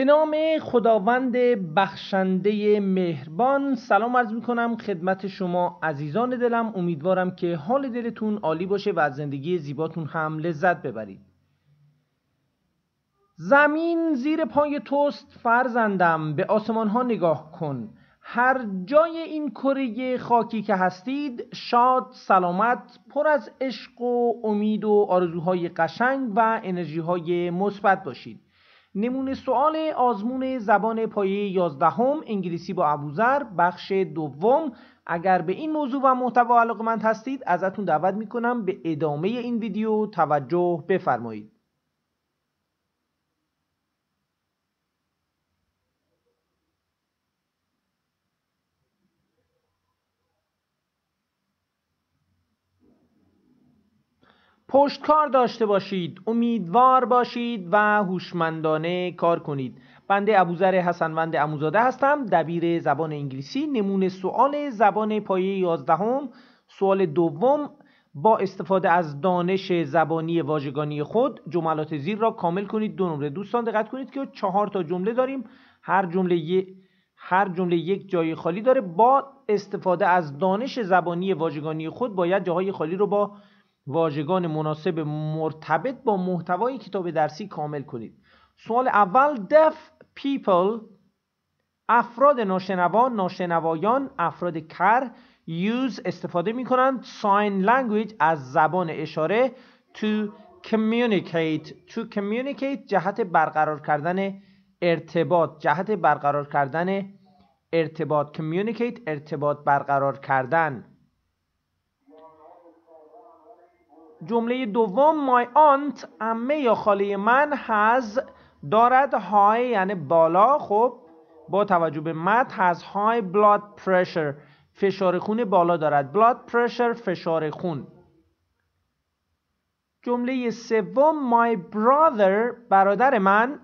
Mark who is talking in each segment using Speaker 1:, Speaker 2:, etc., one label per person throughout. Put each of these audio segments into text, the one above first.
Speaker 1: به نام خداوند بخشنده مهربان سلام عرض می کنم خدمت شما عزیزان دلم امیدوارم که حال دلتون عالی باشه و از زندگی زیباتون هم لذت ببرید زمین زیر پای توست فرزندم به آسمان ها نگاه کن هر جای این کره خاکی که هستید شاد سلامت پر از عشق و امید و آرزوهای قشنگ و انرژی های مثبت باشید نمونه سوال آزمون زبان پایه 11 هم انگلیسی با ابوذر بخش دوم اگر به این موضوع و محتوا علاقمند هستید ازتون دعوت میکنم به ادامه این ویدیو توجه بفرمایید پشتکار داشته باشید امیدوار باشید و هوشمندانه کار کنید بنده ابوذر حسنوند اموزاده هستم دبیر زبان انگلیسی نمونه سوال زبان پایه 11 هم. سوال دوم با استفاده از دانش زبانی واژگانی خود جملات زیر را کامل کنید دو نمره دوستان دقت کنید که چهار تا جمله داریم هر جمله هر جمله یک جای خالی داره با استفاده از دانش زبانی واژگانی خود باید جاهای خالی رو با واژگان مناسب مرتبط با محتوای کتاب درسی کامل کنید سوال اول deaf people افراد ناشنوا ناشنوایان افراد کر use استفاده می کنند sign language از زبان اشاره to communicate to communicate جهت برقرار کردن ارتباط جهت برقرار کردن ارتباط communicate ارتباط برقرار کردن جمله دوم مای آنت امه یا خاله من هز دارد های یعنی بالا خب با توجه به مت هز های بلاد پرشر فشار خون بالا دارد بلاد پرشر فشار خون جمله سوم مای برادر برادر من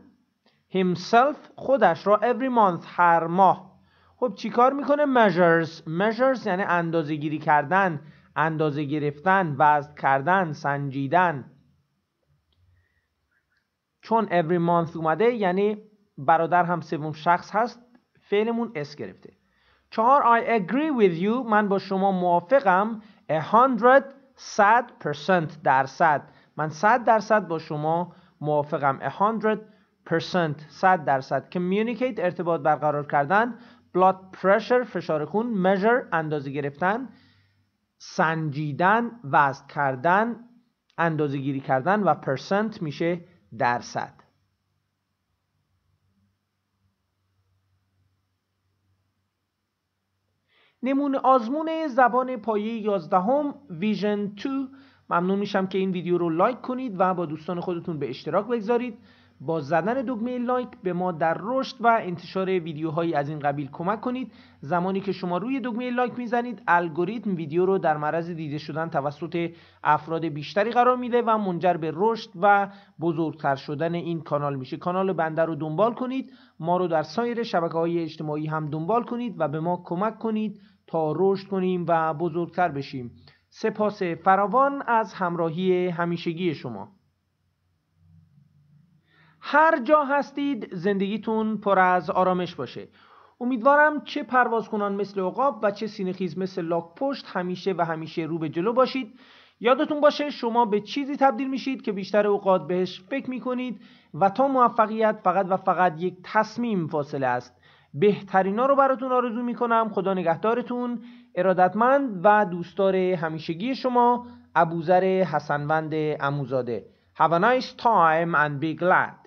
Speaker 1: himself خودش را every month هر ماه خب چیکار میکنه measures measures یعنی اندازه گیری کردن اندازه گرفتن وزن کردن سنجیدن چون every month اومده یعنی برادر هم سوم شخص هست فعلمون اس گرفته چهار I agree with you من با شما موافقم 100 صد percent درصد من 100 درصد با شما موافقم hundred percent 100 درصد communicate ارتباط برقرار کردن blood pressure فشار خون measure اندازه گرفتن سنجیدن وزن کردن اندازه گیری کردن و پرسنت میشه درصد نمونه آزمون زبان پایه 11 هم ویژن 2 ممنون میشم که این ویدیو رو لایک کنید و با دوستان خودتون به اشتراک بگذارید با زدن دکمه لایک به ما در رشد و انتشار ویدیوهایی از این قبیل کمک کنید زمانی که شما روی دکمه لایک میزنید الگوریتم ویدیو رو در معرض دیده شدن توسط افراد بیشتری قرار میده و منجر به رشد و بزرگتر شدن این کانال میشه کانال بنده رو دنبال کنید ما رو در سایر شبکه های اجتماعی هم دنبال کنید و به ما کمک کنید تا رشد کنیم و بزرگتر بشیم سپاس فراوان از همراهی همیشگی شما هر جا هستید زندگیتون پر از آرامش باشه امیدوارم چه پروازکنان مثل عقاب و چه سینخیز مثل لاک پشت همیشه و همیشه رو به جلو باشید یادتون باشه شما به چیزی تبدیل میشید که بیشتر اوقات بهش فکر میکنید و تا موفقیت فقط و فقط یک تصمیم فاصله است بهترینا رو براتون آرزو میکنم خدا نگهدارتون ارادتمند و دوستدار همیشگی شما ابوذر حسنوند اموزاده Have a nice time and be glad